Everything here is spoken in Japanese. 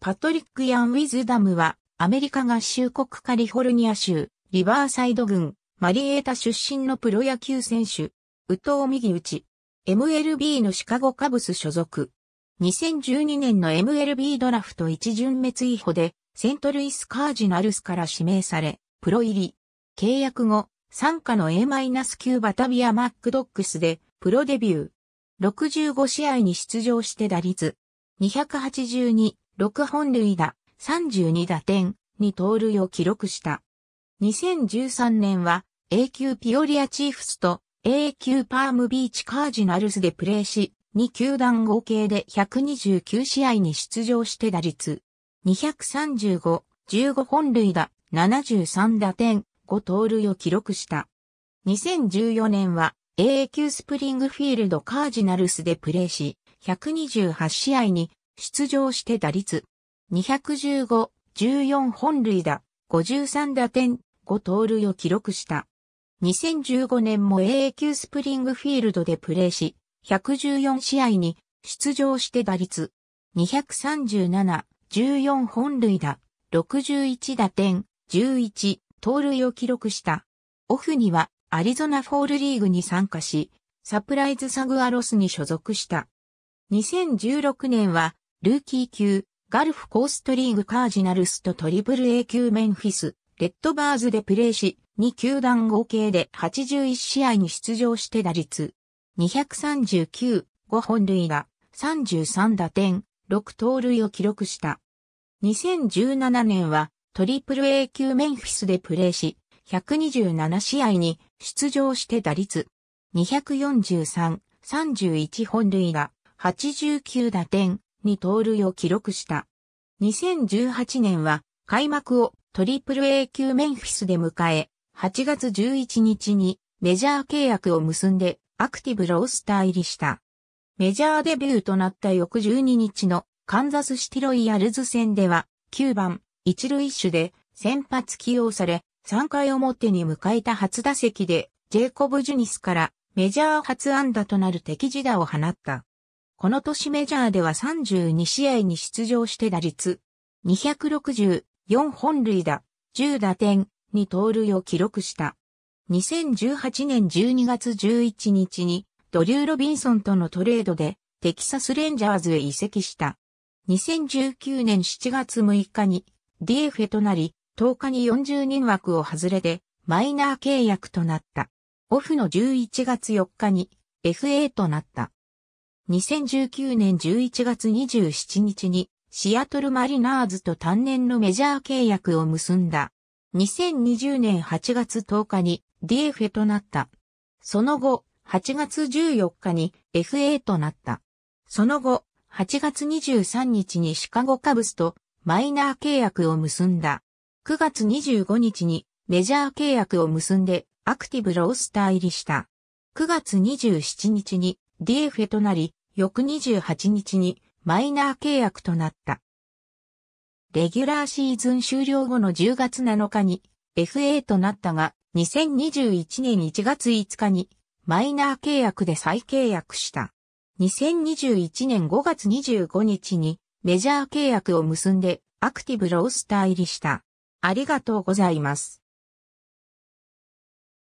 パトリック・ヤン・ウィズダムは、アメリカ合衆国カリフォルニア州、リバーサイド郡、マリエータ出身のプロ野球選手、宇藤右打 MLB のシカゴカブス所属。2012年の MLB ドラフト1巡目追捕で、セントルイス・カージナルスから指名され、プロ入り。契約後、参加の A-9 バタビア・マックドックスで、プロデビュー。65試合に出場して打率。282、6本塁打、32打点、2盗塁を記録した。2013年は A 級ピオリアチーフスと A 級パームビーチカージナルスでプレーし、2球団合計で129試合に出場して打率。235、15本塁打、73打点、5盗塁を記録した。2014年は a 級スプリングフィールドカージナルスでプレーし、128試合に出場して打率。215、14本塁打、53打点、5盗塁を記録した。2015年も AA 級スプリングフィールドでプレーし、114試合に出場して打率。237、14本塁打、61打点、11盗塁を記録した。オフにはアリゾナフォールリーグに参加し、サプライズサグアロスに所属した。2016年はルーキー級、ガルフコーストリーグカージナルスとトリプル A 級メンフィス、レッドバーズでプレーし、2球団合計で81試合に出場して打率、239、5本塁打、33打点、6盗塁を記録した。2017年はトリプル A 級メンフィスでプレーし、127試合に出場して打率、243、31本塁打、89打点、に盗塁を記録した。2018年は開幕をトリプル A 級メンフィスで迎え、8月11日にメジャー契約を結んでアクティブロースター入りした。メジャーデビューとなった翌12日のカンザスシティロイヤルズ戦では9番一塁手で先発起用され3回表に迎えた初打席でジェイコブ・ジュニスからメジャー初安打となる敵地打を放った。この年メジャーでは32試合に出場して打率264本塁打、10打点、に盗塁を記録した。2018年12月11日にドリュー・ロビンソンとのトレードでテキサス・レンジャーズへ移籍した。2019年7月6日に DFA となり、10日に40人枠を外れてマイナー契約となった。オフの11月4日に FA となった。2019年11月27日にシアトルマリナーズと単年のメジャー契約を結んだ。2020年8月10日に DFA となった。その後、8月14日に FA となった。その後、8月23日にシカゴカブスとマイナー契約を結んだ。9月25日にメジャー契約を結んでアクティブロースター入りした。9月27日に DFA となり、翌28日にマイナー契約となった。レギュラーシーズン終了後の10月7日に FA となったが、2021年1月5日にマイナー契約で再契約した。2021年5月25日にメジャー契約を結んでアクティブロースター入りした。ありがとうございます。